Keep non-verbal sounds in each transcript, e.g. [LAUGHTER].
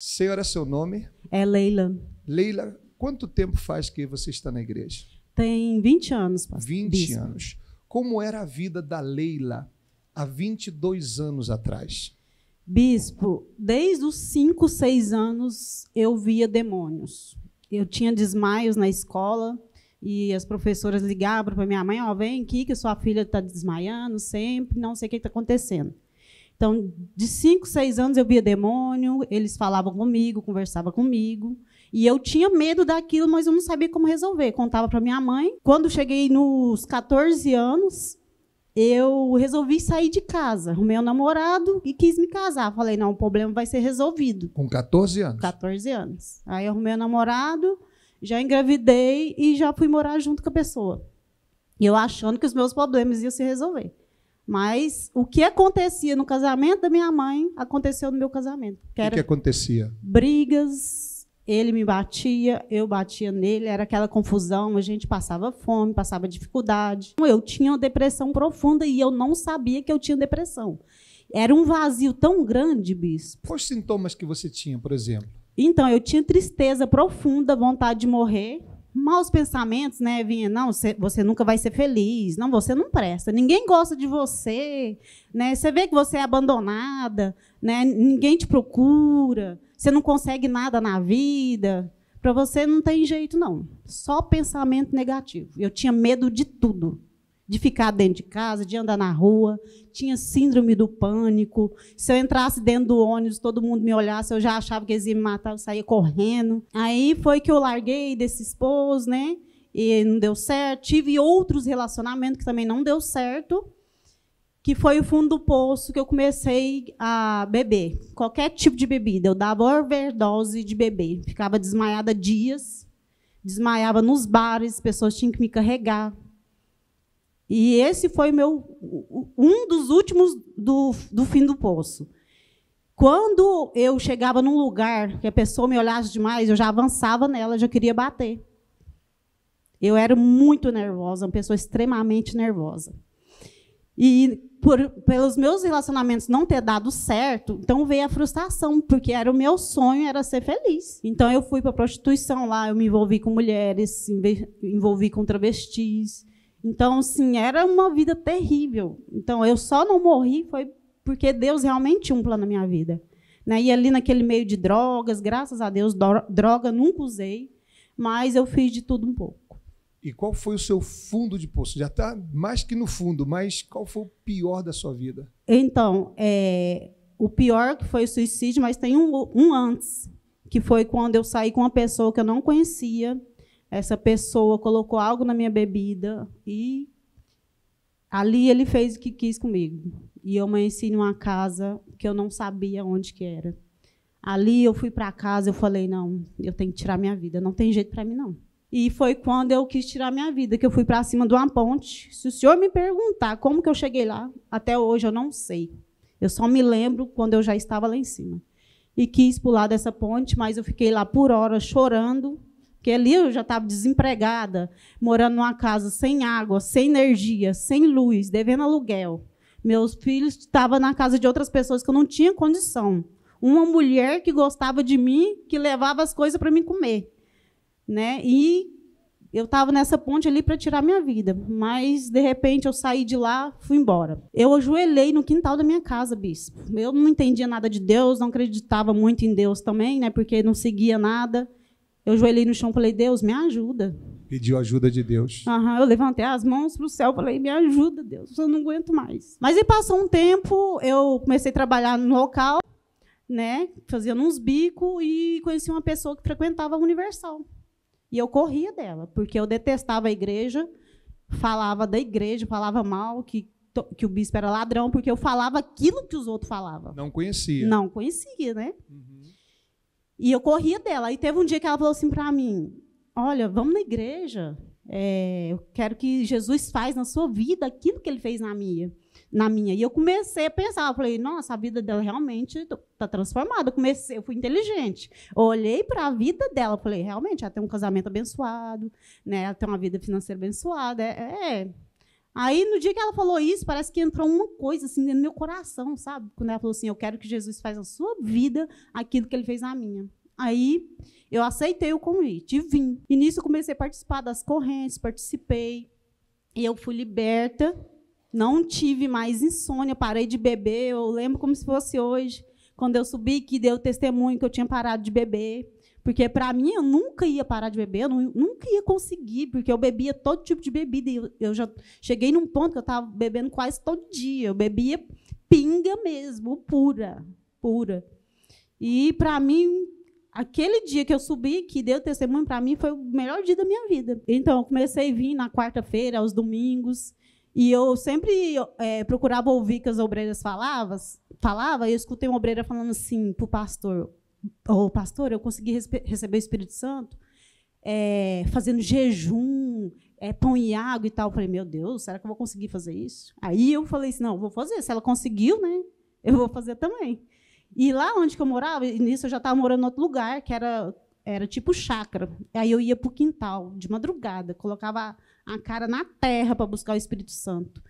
Senhora, seu nome? É Leila. Leila, quanto tempo faz que você está na igreja? Tem 20 anos, pastor. 20 Bispo. anos. Como era a vida da Leila há 22 anos atrás? Bispo, desde os 5, 6 anos eu via demônios. Eu tinha desmaios na escola e as professoras ligavam para minha mãe: Ó, oh, vem aqui que sua filha está desmaiando sempre, não sei o que está acontecendo. Então, de 5, 6 anos eu via demônio, eles falavam comigo, conversavam comigo. E eu tinha medo daquilo, mas eu não sabia como resolver. Contava para minha mãe. Quando cheguei nos 14 anos, eu resolvi sair de casa. Arrumei um namorado e quis me casar. Falei, não, o problema vai ser resolvido. Com 14 anos? 14 anos. Aí arrumei um namorado, já engravidei e já fui morar junto com a pessoa. E eu achando que os meus problemas iam se resolver. Mas o que acontecia no casamento da minha mãe aconteceu no meu casamento. Que o que acontecia? Brigas, ele me batia, eu batia nele, era aquela confusão, a gente passava fome, passava dificuldade. Então, eu tinha uma depressão profunda e eu não sabia que eu tinha depressão. Era um vazio tão grande, bispo. Quais sintomas que você tinha, por exemplo? Então, eu tinha tristeza profunda, vontade de morrer maus pensamentos, né, Vinha? Não, você nunca vai ser feliz. Não, você não presta. Ninguém gosta de você, né? Você vê que você é abandonada, né? Ninguém te procura. Você não consegue nada na vida. Para você não tem jeito não. Só pensamento negativo. Eu tinha medo de tudo de ficar dentro de casa, de andar na rua, tinha síndrome do pânico. Se eu entrasse dentro do ônibus, todo mundo me olhasse, eu já achava que eles iam me matar, eu saía correndo. Aí foi que eu larguei desse esposo, né? E não deu certo. Tive outros relacionamentos que também não deu certo, que foi o fundo do poço que eu comecei a beber. Qualquer tipo de bebida. Eu dava overdose de beber. Ficava desmaiada dias, desmaiava nos bares, pessoas tinham que me carregar e esse foi meu um dos últimos do, do fim do poço. Quando eu chegava num lugar que a pessoa me olhasse demais, eu já avançava nela, já queria bater. Eu era muito nervosa, uma pessoa extremamente nervosa. E por, pelos meus relacionamentos não ter dado certo, então veio a frustração, porque era o meu sonho era ser feliz. Então eu fui para a prostituição lá, eu me envolvi com mulheres, envolvi com travestis, então, assim, era uma vida terrível. Então, eu só não morri foi porque Deus realmente tinha um plano na minha vida. Né? E ali naquele meio de drogas, graças a Deus, droga nunca usei, mas eu fiz de tudo um pouco. E qual foi o seu fundo de poço? Já está mais que no fundo, mas qual foi o pior da sua vida? Então, é, o pior que foi o suicídio, mas tem um, um antes, que foi quando eu saí com uma pessoa que eu não conhecia, essa pessoa colocou algo na minha bebida e ali ele fez o que quis comigo. E eu amanheci numa casa que eu não sabia onde que era. Ali eu fui para casa, eu falei não, eu tenho que tirar minha vida, não tem jeito para mim não. E foi quando eu quis tirar minha vida que eu fui para cima de uma ponte. Se o senhor me perguntar como que eu cheguei lá, até hoje eu não sei. Eu só me lembro quando eu já estava lá em cima. E quis pular dessa ponte, mas eu fiquei lá por horas chorando, porque ali eu já estava desempregada, morando numa casa sem água, sem energia, sem luz, devendo aluguel. Meus filhos estavam na casa de outras pessoas que eu não tinha condição. Uma mulher que gostava de mim, que levava as coisas para mim comer. Né? E eu estava nessa ponte ali para tirar minha vida. Mas, de repente, eu saí de lá, fui embora. Eu ajoelhei no quintal da minha casa, bispo. Eu não entendia nada de Deus, não acreditava muito em Deus também, né? porque não seguia nada. Eu joelhei no chão e falei, Deus, me ajuda. Pediu ajuda de Deus. Aham, eu levantei as mãos para o céu falei, me ajuda, Deus, eu não aguento mais. Mas aí passou um tempo, eu comecei a trabalhar no local, né, fazendo uns bicos, e conheci uma pessoa que frequentava a Universal. E eu corria dela, porque eu detestava a igreja, falava da igreja, falava mal, que que o bispo era ladrão, porque eu falava aquilo que os outros falavam. Não conhecia. Não conhecia, né? Uhum. E eu corria dela. Aí teve um dia que ela falou assim para mim: Olha, vamos na igreja. É, eu quero que Jesus faz na sua vida aquilo que ele fez na minha. Na minha. E eu comecei a pensar, eu falei, nossa, a vida dela realmente está tá transformada. Eu comecei, eu fui inteligente. Eu olhei para a vida dela, falei, realmente, ela tem um casamento abençoado, né? Ela tem uma vida financeira abençoada. é, é Aí, no dia que ela falou isso, parece que entrou uma coisa assim no meu coração, sabe? Quando ela falou assim: Eu quero que Jesus faça na sua vida aquilo que ele fez na minha. Aí eu aceitei o convite e vim. E nisso comecei a participar das correntes, participei. E eu fui liberta, não tive mais insônia, parei de beber. Eu lembro como se fosse hoje, quando eu subi que deu testemunho que eu tinha parado de beber. Porque para mim eu nunca ia parar de beber, eu não, nunca ia conseguir, porque eu bebia todo tipo de bebida. Eu, eu já cheguei num ponto que eu estava bebendo quase todo dia. Eu bebia pinga mesmo, pura, pura. E para mim aquele dia que eu subi, que deu testemunho para mim, foi o melhor dia da minha vida. Então, eu comecei a vir na quarta-feira, aos domingos, e eu sempre é, procurava ouvir que as obreiras falavam, falava, e eu escutei uma obreira falando assim para o pastor, ô oh, pastor, eu consegui receber o Espírito Santo é, fazendo jejum, é, pão e água e tal. Eu falei, meu Deus, será que eu vou conseguir fazer isso? Aí eu falei assim, não, vou fazer. Se ela conseguiu, né? Eu vou fazer também. E lá onde eu morava, nisso eu já estava morando em outro lugar, que era, era tipo chácara. Aí eu ia para o quintal, de madrugada, colocava a cara na terra para buscar o Espírito Santo.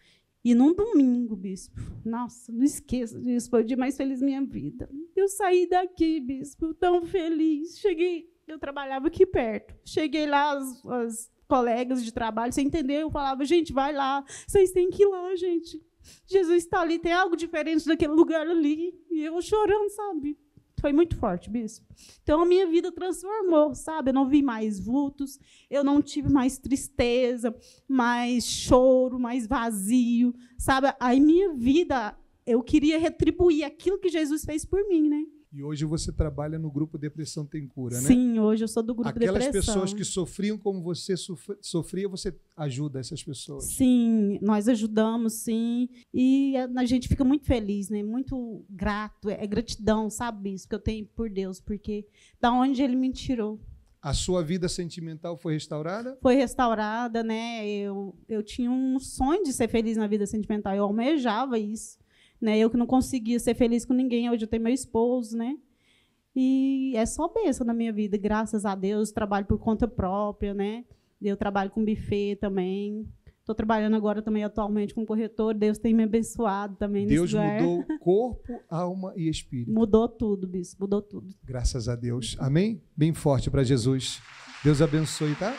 E num domingo, bispo, nossa, não esqueça disso, foi o dia mais feliz da minha vida. Eu saí daqui, bispo, tão feliz. Cheguei, eu trabalhava aqui perto. Cheguei lá, as, as colegas de trabalho, você entendeu? Eu falava, gente, vai lá, vocês têm que ir lá, gente. Jesus está ali, tem algo diferente daquele lugar ali. E eu chorando, sabe? Foi muito forte, bispo. Então a minha vida transformou, sabe? Eu não vi mais vultos, eu não tive mais tristeza, mais choro, mais vazio, sabe? Aí minha vida, eu queria retribuir aquilo que Jesus fez por mim, né? E hoje você trabalha no grupo Depressão Tem Cura, né? Sim, hoje eu sou do grupo Aquelas Depressão. Aquelas pessoas que sofriam como você sofria, você ajuda essas pessoas. Sim, nós ajudamos, sim. E a gente fica muito feliz, né? Muito grato, é, é gratidão, sabe? Isso que eu tenho por Deus, porque da onde ele me tirou. A sua vida sentimental foi restaurada? Foi restaurada, né? Eu, eu tinha um sonho de ser feliz na vida sentimental, eu almejava isso. Né? Eu que não conseguia ser feliz com ninguém, hoje eu tenho meu esposo, né? E é só bênção na minha vida, graças a Deus. Trabalho por conta própria, né? Eu trabalho com buffet também. Estou trabalhando agora também atualmente com corretor. Deus tem me abençoado também Deus mudou [LAUGHS] corpo, alma e espírito. Mudou tudo, bispo. Mudou tudo. Graças a Deus. Amém? Bem forte para Jesus. Deus abençoe, tá?